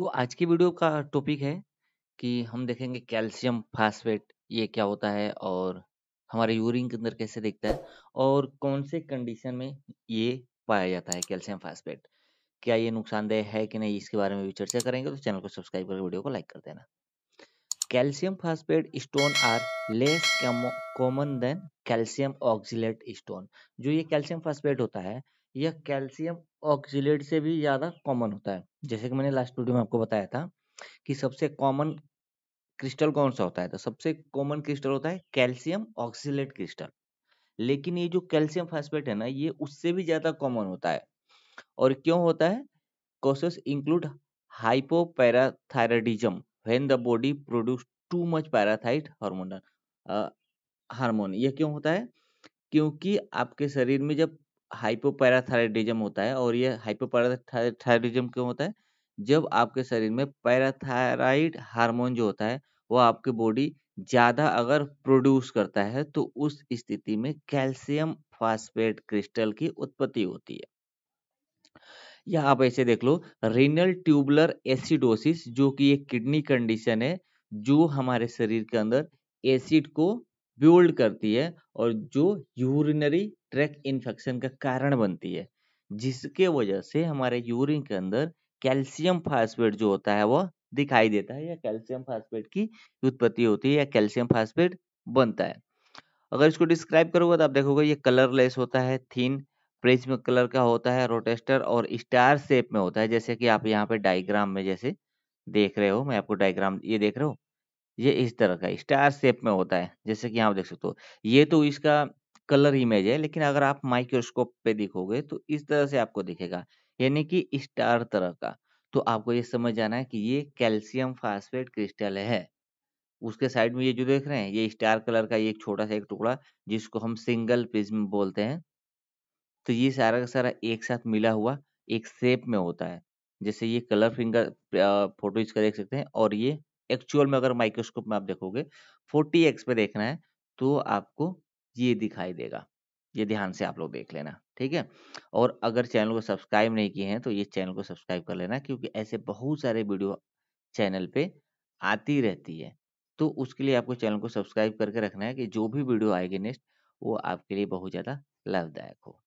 तो आज की वीडियो का टॉपिक है कि हम देखेंगे कैल्शियम फास्फेट ये क्या होता है और हमारे यूरिन के अंदर कैसे दिखता है और कौन से कंडीशन में ये पाया जाता है कैल्शियम फास्फेट क्या ये नुकसानदेह है कि नहीं इसके बारे में भी चर्चा करेंगे तो चैनल को सब्सक्राइब करके वीडियो को लाइक कर देना calcium phosphate stone are less common than calcium oxalate stone जो ये कैल्शियम फास्फेट होता है यह कैल्शियम ऑक्सिलेट से भी ज़्यादा कॉमन होता है जैसे कि मैंने लास्ट वीडियो में आपको बताया था कि सबसे कॉमन क्रिस्टल कौन सा होता है तो सबसे कॉमन क्रिस्टल होता है कैल्शियम ऑक्सीलेट क्रिस्टल लेकिन ये जो कैल्शियम फास्फेट है ना ये उससे भी ज़्यादा कॉमन होता है और क्यों होता है causes include hypoparathyroidism when the body produce too much parathyroid hormone hormone ये क्यों होता है क्योंकि आपके शरीर में जब हाइपोपैराथायरॉइडिज्म होता है और ये हाइपोपैराथायरॉइडिज्म क्यों होता है जब आपके शरीर में पैराथायराइड हार्मोन जो होता है वो आपकी बॉडी ज़्यादा अगर प्रोड्यूस करता है तो उस स्थिति में कैल्शियम फास्फेट क्रिस्टल की उत्पत्ति होती है या आप ऐसे देख लो रीनल ट्यूबुलर एसिडोसिस जो कि एक किडनी कंडीशन है जो हमारे शरीर के अंदर एसिड को बिल्ड करती है और जो यूरिनरी ट्रैक इन्फेक्शन का कारण बनती है जिसके वजह से हमारे यूरिन के अंदर कैल्शियम फास्फेट जो होता है वह दिखाई देता है या कैल्शियम फास्फेट की उत्पत्ति होती है या कैल्शियम फास्फेट बनता है अगर इसको डिस्क्राइब करोगे तो आप देखोगे ये कलरलेस होता है थीन प्रिज्म कलर का होता है रोटेस्टर और स्टार शेप में होता है जैसे कि आप यहाँ पे डायग्राम में जैसे देख रहे हो मैं आपको डायग्राम ये देख रहे हो ये इस तरह का स्टार शेप में होता है जैसे कि आप देख सकते हो ये तो इसका कलर इमेज है लेकिन अगर आप माइक्रोस्कोप पे देखोगे तो इस तरह से आपको दिखेगा यानी कि स्टार तरह का तो आपको ये समझ जाना है कि ये कैल्शियम फास्फेट क्रिस्टल है उसके साइड में ये जो देख रहे हैं ये स्टार कलर का एक छोटा सा एक टुकड़ा जिसको हम सिंगल प्रिज्म बोलते हैं तो ये सारा का सारा एक साथ मिला हुआ एक शेप में होता है जैसे ये कलर फिंगर फोटो इसका देख सकते हैं और ये एक्चुअल में अगर माइक्रोस्कोप में आप देखोगे फोर्टी एक्स पे देखना है तो आपको ये दिखाई देगा ये ध्यान से आप लोग देख लेना ठीक है और अगर चैनल को सब्सक्राइब नहीं किए हैं तो ये चैनल को सब्सक्राइब कर लेना क्योंकि ऐसे बहुत सारे वीडियो चैनल पे आती रहती है तो उसके लिए आपको चैनल को सब्सक्राइब करके रखना है कि जो भी वीडियो आएगी नेक्स्ट वो आपके लिए बहुत ज़्यादा लाभदायक हो